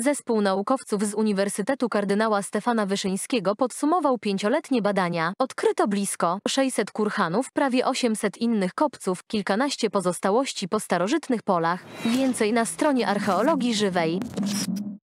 Zespół naukowców z Uniwersytetu Kardynała Stefana Wyszyńskiego podsumował pięcioletnie badania. Odkryto blisko 600 kurhanów, prawie 800 innych kopców, kilkanaście pozostałości po starożytnych polach. Więcej na stronie archeologii żywej.